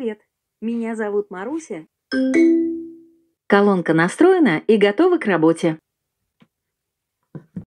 привет! Меня зовут Маруся. Колонка настроена и готова к работе.